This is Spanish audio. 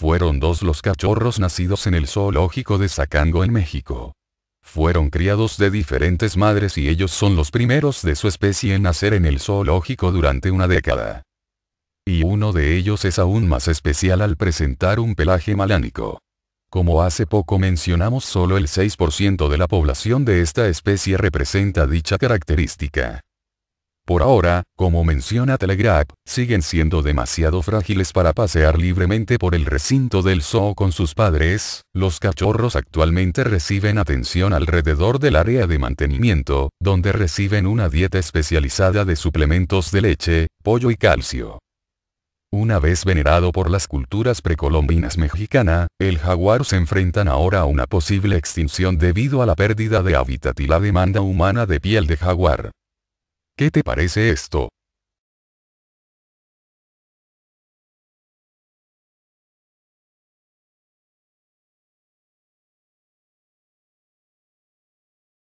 Fueron dos los cachorros nacidos en el zoológico de Zacango en México. Fueron criados de diferentes madres y ellos son los primeros de su especie en nacer en el zoológico durante una década. Y uno de ellos es aún más especial al presentar un pelaje malánico. Como hace poco mencionamos, solo el 6% de la población de esta especie representa dicha característica por ahora, como menciona Telegraph, siguen siendo demasiado frágiles para pasear libremente por el recinto del zoo con sus padres, los cachorros actualmente reciben atención alrededor del área de mantenimiento, donde reciben una dieta especializada de suplementos de leche, pollo y calcio. Una vez venerado por las culturas precolombinas mexicana, el jaguar se enfrentan ahora a una posible extinción debido a la pérdida de hábitat y la demanda humana de piel de jaguar. ¿Qué te parece esto?